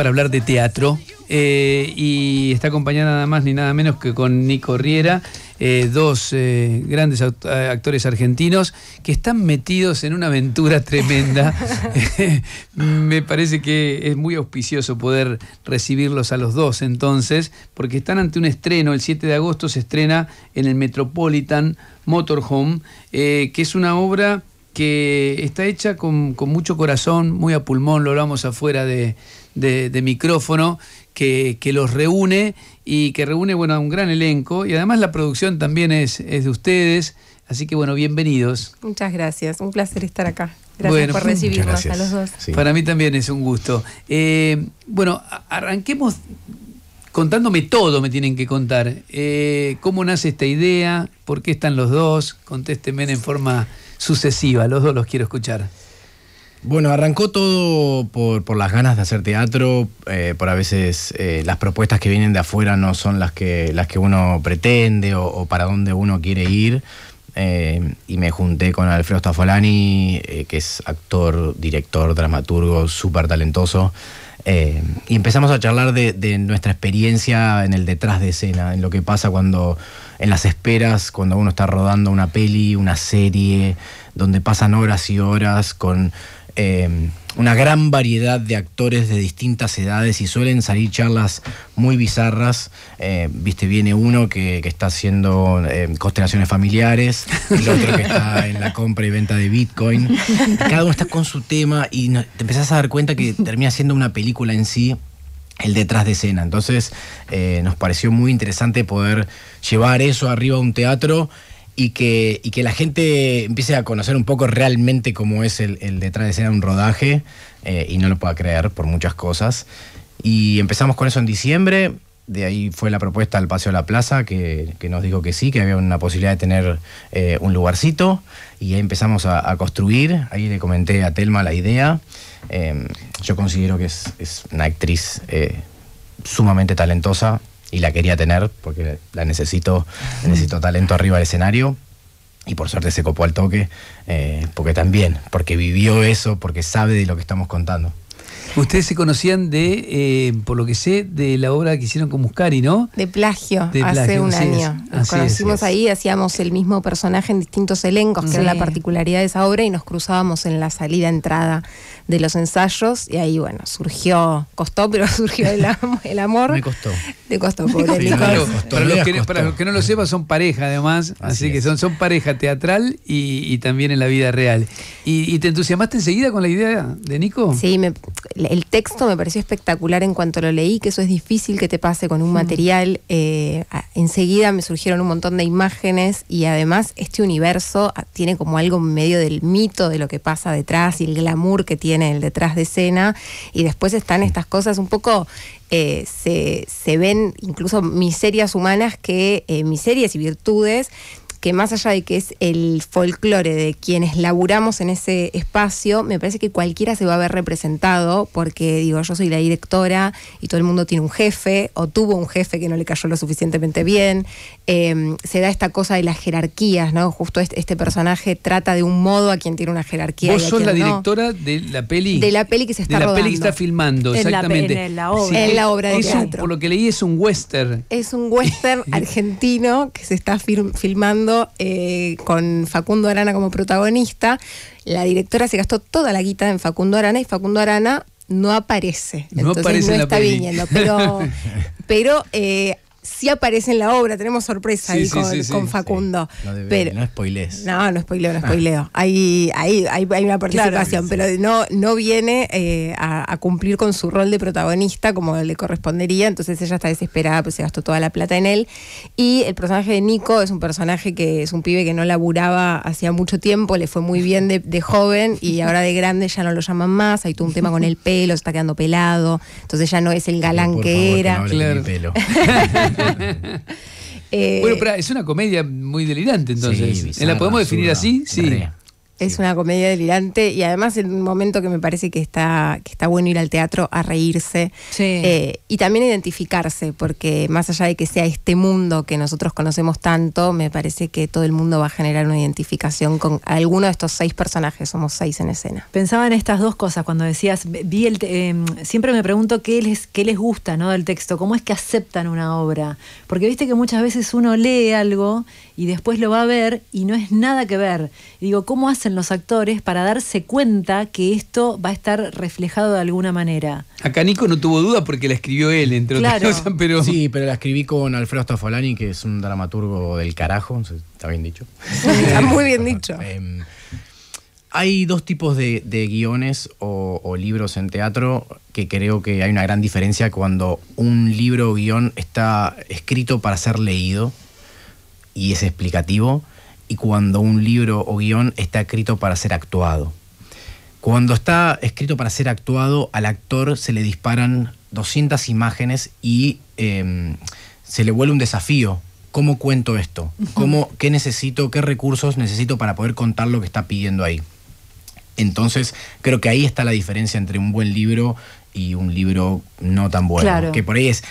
para hablar de teatro. Eh, y está acompañada nada más ni nada menos que con Nico Riera, eh, dos eh, grandes actores argentinos que están metidos en una aventura tremenda. Me parece que es muy auspicioso poder recibirlos a los dos entonces, porque están ante un estreno, el 7 de agosto se estrena en el Metropolitan Motorhome, que es una obra que está hecha con, mucho corazón, muy a pulmón, lo hablamos afuera de, micrófono, que, los reúne y que reúne bueno, a un gran elenco. Y además la producción también es, de ustedes. Así que bueno, bienvenidos. Muchas gracias, un placer estar acá. Gracias por recibirnos a los dos. Para mí también es un gusto. Eh, bueno, arranquemos contándome todo, me tienen que contar. Eh, ¿Cómo nace esta idea? ¿Por qué están los dos? Contésteme en forma sucesiva. Los dos los quiero escuchar. Bueno, arrancó todo por, las ganas de hacer teatro, eh, por a veces eh, las propuestas que vienen de afuera no son las que, las que uno pretende o, para dónde uno quiere ir. Eh, y me junté con Alfredo Staffolani, que es actor, director, dramaturgo, súper talentoso. y empezamos a charlar de nuestra experiencia en el detrás de escena, en lo que pasa cuando, en las esperas, cuando uno está rodando una peli, una serie donde pasan horas y horas con em, una gran variedad de actores de distintas edades y suelen salir charlas muy bizarras. Em, viste, viene uno que, está haciendo em, constelaciones familiares, el otro que está en la compra y venta de Bitcoin. Cada uno está con su tema y te empezás a dar cuenta que termina siendo una película en sí el detrás de escena. Entonces eh, nos pareció muy interesante poder llevar eso arriba a un teatro y que, y que la gente empiece a conocer un poco realmente cómo es el, detrás de escena un rodaje eh, y no lo pueda creer por muchas cosas. Y empezamos con eso en diciembre. De ahí fue la propuesta al Paseo de la Plaza, que, que nos dijo que sí, que había una posibilidad de tener eh, un lugarcito. Y ahí empezamos a, construir. Ahí le comenté a Telma la idea. Em, yo considero que es, es una actriz eh, sumamente talentosa y la quería tener porque la necesito, necesito talento arriba del escenario. Y por suerte se copó al toque, eh, porque también, porque vivió eso, porque sabe de lo que estamos contando. Ustedes se conocían de, eh, por lo que sé, de la obra que hicieron con Muscari, ¿no? De plagio, hace un año. nos conocimos ahí, hacíamos el mismo personaje en distintos elencos, que era la particularidad de esa obra, y nos cruzábamos en la salida-entrada de los ensayos, y ahí, bueno, surgió, costó, pero surgió el, amor. Me costó. De costó, pobre. Nico. para, los que, para, que, no lo sepan, son pareja además, así, que son, son pareja teatral y, también en la vida real. ¿Y te entusiasmaste enseguida con la idea de Nico? Sí, me, el texto me pareció espectacular en cuanto lo leí, que eso es difícil que te pase con un mm. material. Eh, enseguida me surgieron un montón de imágenes y además este universo ah, tiene como algo medio del mito de lo que pasa detrás y el glamour que tiene el detrás de escena. Y después están estas cosas un poco eh, se, ven incluso miserias humanas que eh, miserias y virtudes que más allá de que es el folclore de quienes laburamos en ese espacio, me parece que cualquiera se va a ver representado, porque digo, yo soy la directora y todo el mundo tiene un jefe, o tuvo un jefe que no le cayó lo suficientemente bien. Em, se da esta cosa de las jerarquías, ¿no? Justo este, este, personaje trata de un modo a quien tiene una jerarquía. Vos sos la directora de la peli. De la peli que se está de la peli que está filmando, exactamente. La, en, la obra. de por lo que leí es un western. Es un western argentino que se está filmando eh, con Facundo Arana como protagonista, la directora se gastó toda la guita en Facundo Arana y Facundo Arana no aparece. Entonces no está viniendo. Pero, pero eh, sí aparece en la obra, tenemos sorpresa ahí con, Facundo. No es pero, no No, no spoileo, no ah. spoileo. Hay, hay, hay, una participación, pero no, no viene eh, a, cumplir con su rol de protagonista como le correspondería, entonces ella está desesperada, pues se gastó toda la plata en él. Y el personaje de Nico es un personaje que es un pibe que no laburaba hacía mucho tiempo, le fue muy bien de, joven y ahora de grande ya no lo llaman más, hay todo un tema con el pelo, está quedando pelado, entonces ya no es el galán que era. bueno, eh, pero es una comedia muy delirante, entonces. ¿La podemos definir así? Sí. Es una comedia delirante y además en un momento que me parece que está, que está bueno ir al teatro a reírse eh, y también identificarse, porque más allá de que sea este mundo que nosotros conocemos tanto, me parece que todo el mundo va a generar una identificación con alguno de estos seis personajes, somos seis en escena. Pensaba en estas dos cosas cuando decías, vi el em, siempre me pregunto qué les, qué les gusta ¿no? del texto, cómo es que aceptan una obra, porque viste que muchas veces uno lee algo y después lo va a ver y no es nada que ver. digo, ¿cómo hacen? los actores para darse cuenta que esto va a estar reflejado de alguna manera. Acá Nico no tuvo duda porque la escribió él, entre otras cosas, pero... Sí, pero la escribí con Alfredo Astafolani que es un dramaturgo del carajo, está bien dicho. está eh, muy bien dicho. Em, hay dos tipos de, guiones o, o, libros en teatro que creo que hay una gran diferencia cuando un libro o guión está escrito para ser leído y es explicativo y cuando un libro o guión está escrito para ser actuado. Cuando está escrito para ser actuado, al actor se le disparan 200 imágenes y em, se le vuelve un desafío. ¿Cómo cuento esto? ¿Cómo, ¿Qué necesito? ¿Qué recursos necesito para poder contar lo que está pidiendo ahí? Entonces, creo que ahí está la diferencia entre un buen libro y un libro no tan bueno. Que por ahí es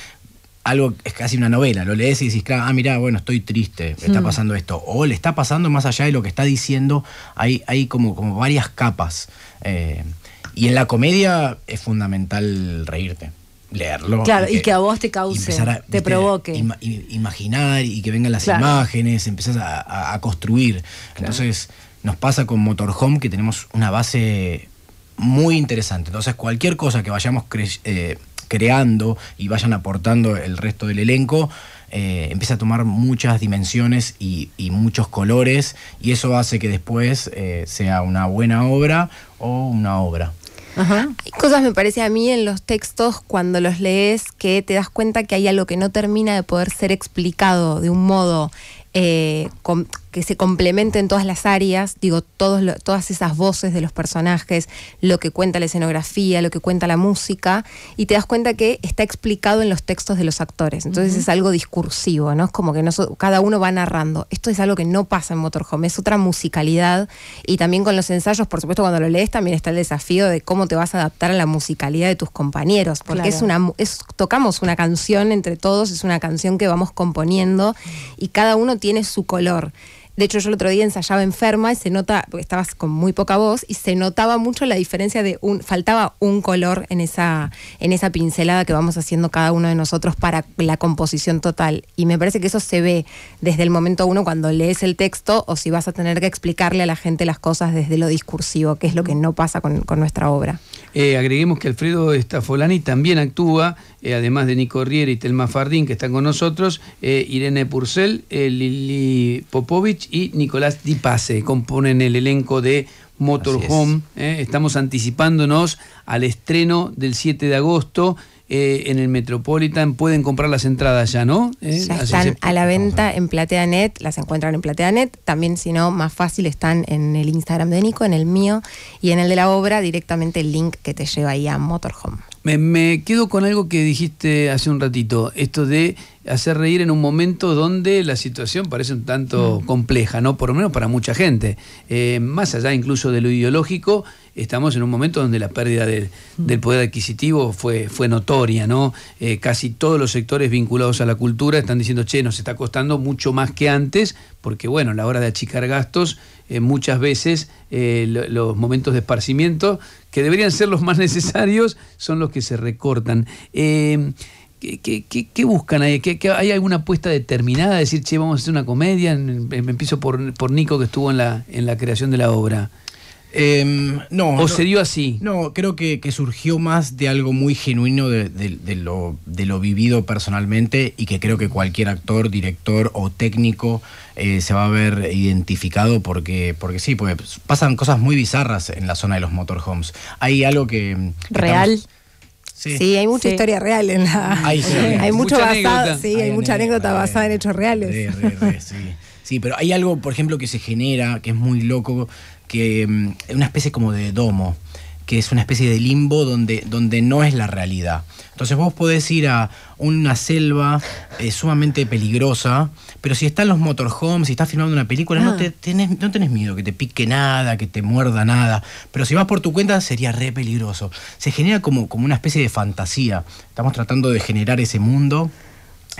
algo es casi una novela, lo lees y decís, ah, mira, bueno, estoy triste, está mm. pasando esto, o le está pasando más allá de lo que está diciendo, hay, hay como, como varias capas. Eh, y en la comedia es fundamental reírte, leerlo. Claro, y que, a vos te cause, te provoque. imaginar y que vengan las imágenes, empezás a, construir. Entonces, nos pasa con Motorhome que tenemos una base muy interesante. Entonces, cualquier cosa que vayamos eh, creando y vayan aportando el resto del elenco, eh, empieza a tomar muchas dimensiones y, muchos colores y eso hace que después eh, sea una buena obra o una obra. cosas, me parece a mí, en los textos cuando los lees que te das cuenta que hay algo que no termina de poder ser explicado de un modo eh, que se complementen todas las áreas, digo, todos todas esas voces de los personajes, lo que cuenta la escenografía, lo que cuenta la música, y te das cuenta que está explicado en los textos de los actores. Entonces es algo discursivo, ¿no? Es como que no, cada uno va narrando. Esto es algo que no pasa en Motorhome, es otra musicalidad. Y también con los ensayos, por supuesto, cuando lo lees también está el desafío de cómo te vas a adaptar a la musicalidad de tus compañeros, porque es una tocamos una canción entre todos, es una canción que vamos componiendo y cada uno tiene su color. De hecho, yo el otro día ensayaba enferma y se nota, porque estabas con muy poca voz, y se notaba mucho la diferencia de un, faltaba un color en esa, en esa pincelada que vamos haciendo cada uno de nosotros para la composición total. Y me parece que eso se ve desde el momento uno cuando lees el texto o si vas a tener que explicarle a la gente las cosas desde lo discursivo, que es lo que no pasa con, nuestra obra. Eh, agreguemos que Alfredo Stafolani también actúa, eh, además de Nico Riera y Telma Fardín, que están con nosotros, eh, Irene Purcell, Lili Popovich y Nicolás Di Pace componen el elenco de Motorhome. ¿eh? estamos anticipándonos al estreno del 7 de agosto. Eh, en el Metropolitan pueden comprar las entradas ya, ¿no? ¿Eh? están a la venta en PlateaNet, las encuentran en PlateaNet, también si no, más fácil están en el Instagram de Nico, en el mío y en el de la obra, directamente el link que te lleva ahí a Motorhome. me quedo con algo que dijiste hace un ratito, esto de hacer reír en un momento donde la situación parece un tanto mm. compleja, ¿no? Por lo menos para mucha gente. Eh, más allá incluso de lo ideológico, estamos en un momento donde la pérdida del mm. poder adquisitivo fue, fue notoria, ¿no? Eh, casi todos los sectores vinculados a la cultura están diciendo, che, nos está costando mucho más que antes, porque bueno, a la hora de achicar gastos, eh, muchas veces los momentos de esparcimiento, que deberían ser los más necesarios, son los que se recortan. ¿Qué, buscan ahí? ¿Hay alguna apuesta determinada? decir, che, vamos a hacer una comedia. Me em, empiezo por, Nico, que estuvo en la, en la creación de la obra. Em, no. ¿O se dio así? No, creo que, surgió más de algo muy genuino de, lo, de, lo, vivido personalmente y que creo que cualquier actor, director o técnico eh, se va a ver identificado porque, porque sí, pues pasan cosas muy bizarras en la zona de los motorhomes. Hay algo que. Real. Sí. hay mucha historia real en la. Hay, mucho mucha basado, anécdota. sí, hay, mucha anécdota, basada en hechos reales. sí. pero hay algo, por ejemplo, que se genera, que es muy loco, que es mm, una especie como de domo que es una especie de limbo donde, donde no es la realidad. Entonces vos podés ir a una selva eh, sumamente peligrosa, pero si en los motorhomes, si estás filmando una película, no, ah. tenés, no miedo que te pique nada, que te muerda nada. Pero si vas por tu cuenta sería re peligroso. Se genera como, como una especie de fantasía. Estamos tratando de generar ese mundo.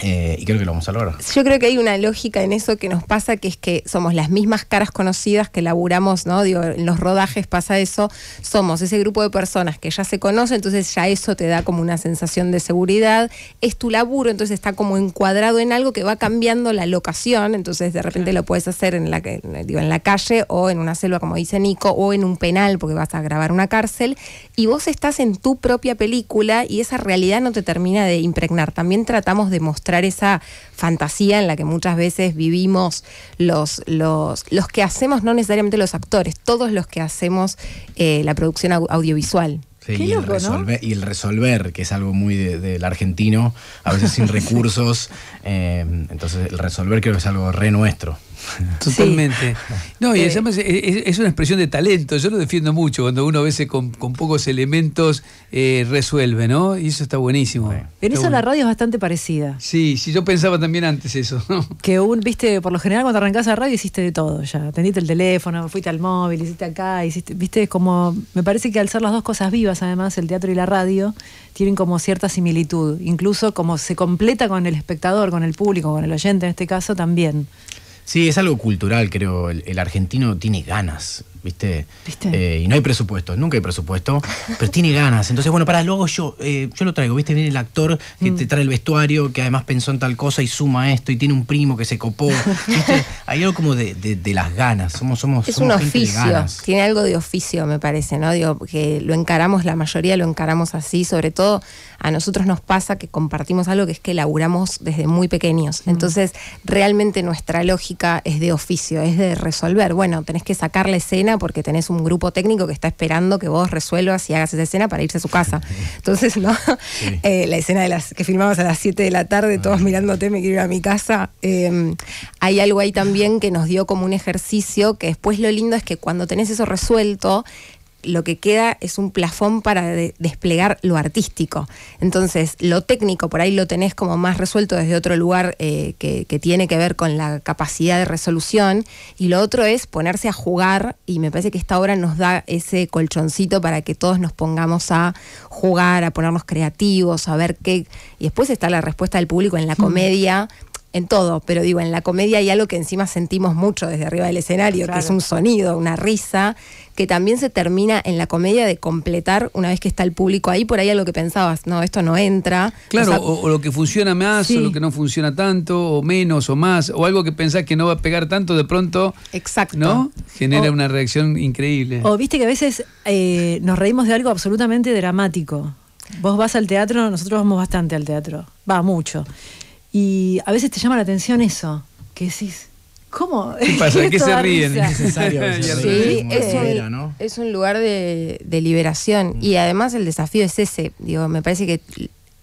Eh, y creo que lo vamos a lograr. Yo creo que hay una lógica en eso que nos pasa, que es que somos las mismas caras conocidas que laburamos, ¿no? Digo, en los rodajes pasa eso, somos ese grupo de personas que ya se conocen, entonces ya eso te da como una sensación de seguridad, es tu laburo, entonces está como encuadrado en algo que va cambiando la locación, entonces de repente lo puedes hacer en la, digo, en la calle o en una selva, como dice Nico, o en un penal, porque vas a grabar una cárcel, y vos estás en tu propia película y esa realidad no te termina de impregnar, también tratamos de mostrar esa fantasía en la que muchas veces vivimos los, los, que hacemos, no necesariamente los actores, todos los que hacemos eh, la producción audiovisual. y, el resolver, que es algo muy del argentino, a veces sin recursos. Eh, entonces, el resolver creo que es algo re nuestro. Totalmente. No, y eh, es, una expresión de talento. Yo lo defiendo mucho cuando uno a veces con, pocos elementos eh, resuelve, ¿no? Y eso está buenísimo. en eso la radio es bastante parecida. Sí, sí, yo pensaba también antes eso. ¿no? Que un, viste, por lo general cuando arrancás la radio hiciste de todo ya. tendiste el teléfono, fuiste al móvil, hiciste acá, hiciste, viste, como. Me parece que al ser las dos cosas vivas, además, el teatro y la radio, tienen como cierta similitud. Incluso como se completa con el espectador, con el público, con el oyente en este caso también. Sí, es algo cultural, creo. El, argentino tiene ganas ¿Viste? Eh, y no hay presupuesto, nunca hay presupuesto, pero tiene ganas. Entonces, bueno, para luego yo, eh, yo lo traigo, ¿viste? Viene el actor que mm. te trae el vestuario, que además pensó en tal cosa y suma esto, y tiene un primo que se copó. ¿viste? hay algo como de, de, las ganas, somos, somos. Es un oficio, tiene algo de oficio, me parece, ¿no? Digo, que lo encaramos, la mayoría lo encaramos así, sobre todo a nosotros nos pasa que compartimos algo que es que laburamos desde muy pequeños. Mm. Entonces, realmente nuestra lógica es de oficio, es de resolver. Bueno, tenés que sacar la escena porque tenés un grupo técnico que está esperando que vos resuelvas y hagas esa escena para irse a su casa. Entonces, ¿no? Eh, la escena de las que filmamos a las 7 de la tarde, ah. todos mirándote, me quiero ir a mi casa. Em, hay algo ahí también que nos dio como un ejercicio que después lo lindo es que cuando tenés eso resuelto, lo que queda es un plafón para desplegar lo artístico. Entonces, lo técnico por ahí lo tenés como más resuelto desde otro lugar eh, que, que, tiene que ver con la capacidad de resolución. Y lo otro es ponerse a jugar, y me parece que esta obra nos da ese colchoncito para que todos nos pongamos a jugar, a ponernos creativos, a ver qué. Y después está la respuesta del público en la comedia en todo, pero digo, en la comedia hay algo que encima sentimos mucho desde arriba del escenario, que es un sonido, una risa, que también se termina en la comedia de completar una vez que está el público ahí, por ahí algo que pensabas, no, esto no entra. Claro, o, lo que funciona más, o lo que no funciona tanto, o menos, o más, o algo que pensás que no va a pegar tanto, de pronto, Exacto. ¿no? Genera una reacción increíble. O viste que a veces eh, nos reímos de algo absolutamente dramático. Vos vas al teatro, nosotros vamos bastante al teatro, va mucho. Y a veces te llama la atención eso, que decís, ¿cómo? ¿Qué pasa? ¿Qué, se ríen? Es sí, es un, lugar de, liberación. Mm. Y además el desafío es ese. Digo, me parece que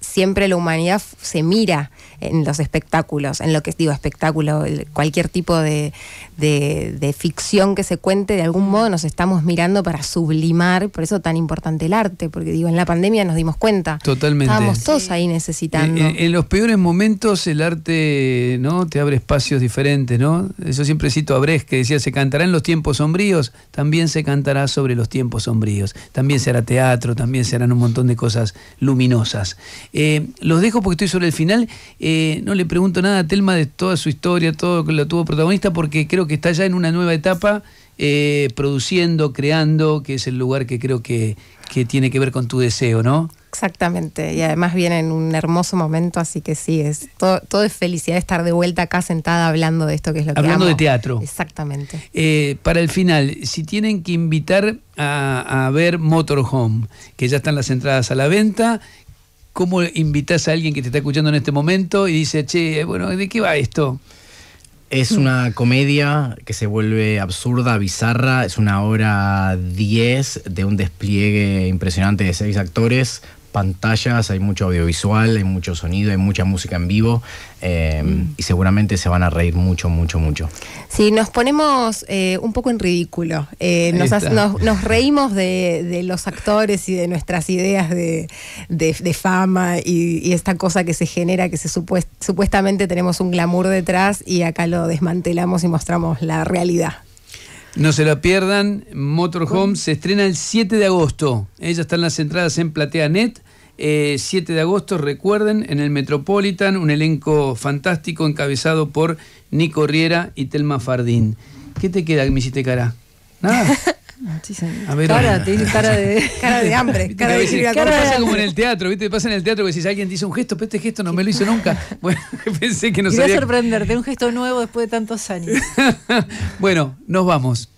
siempre la humanidad se mira en los espectáculos, en lo que digo espectáculo, cualquier tipo de, de, ficción que se cuente, de algún modo nos estamos mirando para sublimar, por eso tan importante el arte, porque digo, en la pandemia nos dimos cuenta. Totalmente. Estábamos todos ahí necesitando. Eh, eh, en, los peores momentos el arte no te abre espacios diferentes, ¿no? eso siempre cito a Brecht que decía, se cantará en los tiempos sombríos, también se cantará sobre los tiempos sombríos, también será teatro, también se serán un montón de cosas luminosas. Eh, los dejo porque estoy sobre el final. Eh, no le pregunto nada a Telma de toda su historia, todo lo que la tuvo protagonista, porque creo que está ya en una nueva etapa, eh, produciendo, creando, que es el lugar que creo que, tiene que ver con tu deseo, ¿no? Exactamente, y además viene en un hermoso momento, así que sí, es todo, todo es felicidad estar de vuelta acá sentada hablando de esto que es lo hablando Hablando de teatro. Exactamente. para el final, si tienen que invitar a, ver Motorhome, que ya están las entradas a la venta, ¿Cómo invitas a alguien que te está escuchando en este momento y dice, che, bueno, ¿de qué va esto? Es una comedia que se vuelve absurda, bizarra. Es una hora 10 de un despliegue impresionante de seis actores, pantallas, hay mucho audiovisual, hay mucho sonido, hay mucha música en vivo eh, y seguramente se van a reír mucho, mucho, mucho. Sí, nos ponemos eh, un poco en ridículo. Eh, nos, reímos de, los actores y de nuestras ideas de, fama y, esta cosa que se genera, que se supuestamente tenemos un glamour detrás y acá lo desmantelamos y mostramos la realidad. No se la pierdan, Motorhome se estrena el 7 de agosto. Ellas están las entradas en PlateaNet 7 eh, de agosto, recuerden, en el Metropolitan, un elenco fantástico encabezado por Nico Riera y Telma Fardín. ¿Qué te queda que me hiciste cara? Nada. cara, te dice cara de, hambre. Cara de, decir, pasa como en el teatro, ¿viste? pasa en el teatro que si alguien dice un gesto, pero este gesto no me lo hizo nunca. Bueno, pensé que no voy a sorprenderte, un gesto nuevo después de tantos años. bueno, nos vamos.